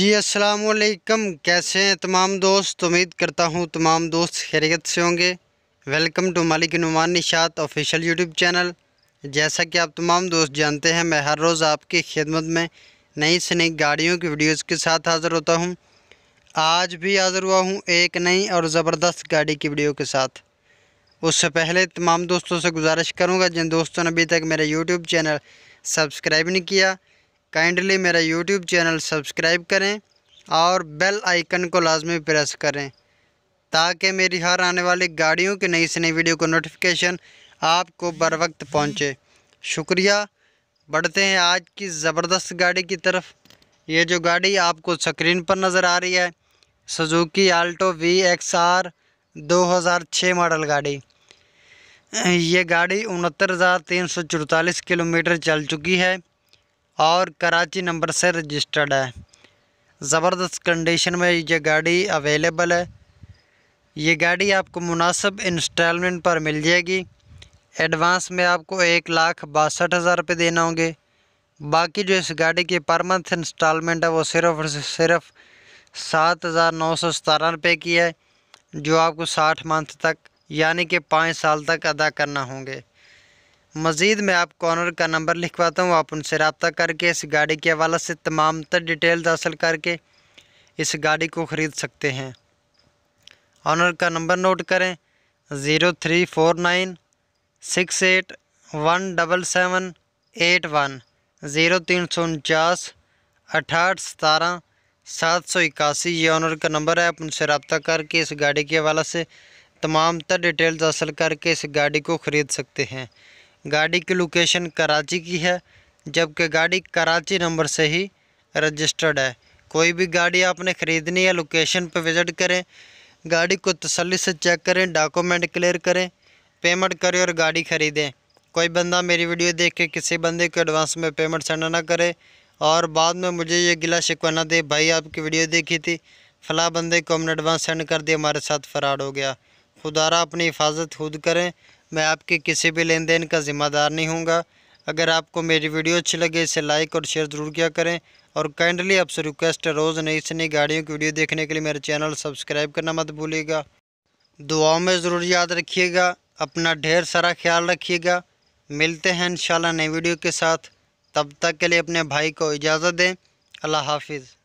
जी अस्सलाम वालेकुम कैसे हैं तमाम दोस्त उम्मीद करता हूँ तमाम दोस्त खैरियत से होंगे welcome to Malik Numan Nishat official YouTube channel जैसा कि आप तमाम दोस्त जानते हैं मैं हर रोज़ आपकी खिदमत में नई से नई गाड़ियों की वीडियोस के साथ हाज़िर होता हूँ आज भी हाज़िर हुआ हूँ एक नई और ज़बरदस्त गाड़ी की वीडियो के साथ उससे पहले तमाम दोस्तों से गुजारिश करूँगा जिन दोस्तों ने अभी तक मेरा यूट्यूब चैनल सब्सक्राइब नहीं किया काइंडली मेरा यूट्यूब चैनल सब्सक्राइब करें और बेल आइकन को लाजमी प्रेस करें ताकि मेरी हर आने वाली गाड़ियों की नई से नई वीडियो को नोटिफिकेशन आपको बर वक्त पहुँचे शुक्रिया बढ़ते हैं आज की ज़बरदस्त गाड़ी की तरफ ये जो गाड़ी आपको स्क्रीन पर नज़र आ रही है Suzuki Alto V X R दो हज़ार छः मॉडल गाड़ी ये गाड़ी उनहत्तर हज़ार तीन सौ चौतालीस किलोमीटर चल चुकी है और कराची नंबर से रजिस्टर्ड है ज़बरदस्त कंडीशन में ये गाड़ी अवेलेबल है ये गाड़ी आपको मुनासब इंस्टॉलमेंट पर मिल जाएगी एडवांस में आपको एक लाख बासठ हज़ार रुपये देना होंगे बाकी जो इस गाड़ी की पर मंथ इंस्टॉलमेंट है वो सिर्फ और सिर्फ सात हज़ार नौ सौ सतारह रुपये की है जो आपको साठ मंथ तक यानी कि पाँच साल तक अदा करना होंगे मज़ीद मैं आपको ऑनर का नंबर लिखवाता हूँ आप उनसे रबता करके इस गाड़ी के हवाले से तमाम तर डिटेल्स हासिल करके इस गाड़ी को ख़रीद सकते हैं ऑनर का नंबर नोट करें zero three four nine six eight one double seven eight one zero तीन सौ उनचास अठाठ सतारह सात सौ इक्यासी ये ऑनर का नंबर है आप उनसे रबता करके इस गाड़ी के हवाले से तमाम तर डिटेल्स हासिल करके इस गाड़ी को ख़रीद सकते हैं गाड़ी की लोकेशन कराची की है जबकि गाड़ी कराची नंबर से ही रजिस्टर्ड है कोई भी गाड़ी आपने ख़रीदनी है लोकेशन पर विज़िट करें गाड़ी को तसली से चेक करें डॉक्यूमेंट क्लियर करें पेमेंट करें और गाड़ी ख़रीदें कोई बंदा मेरी वीडियो देख के किसी बंदे को एडवांस में पेमेंट सेंड ना करे और बाद में मुझे ये गिला शिकवा ना दे भाई आपकी वीडियो देखी थी फला बंदे को हमने एडवांस सेंड कर दिया हमारे साथ फराड हो गया खुदारा अपनी हिफाजत खुद करें मैं आपके किसी भी लेन देन का ज़िम्मेदार नहीं हूँगा अगर आपको मेरी वीडियो अच्छी लगे इसे लाइक और शेयर ज़रूर किया करें और काइंडली आपसे रिक्वेस्ट है रोज़ नई से नई गाड़ियों की वीडियो देखने के लिए मेरे चैनल सब्सक्राइब करना मत भूलिएगा दुआओं में ज़रूर याद रखिएगा अपना ढेर सारा ख्याल रखिएगा मिलते हैं इन नई वीडियो के साथ तब तक के लिए अपने भाई को इजाज़त दें अल्लाह हाफिज़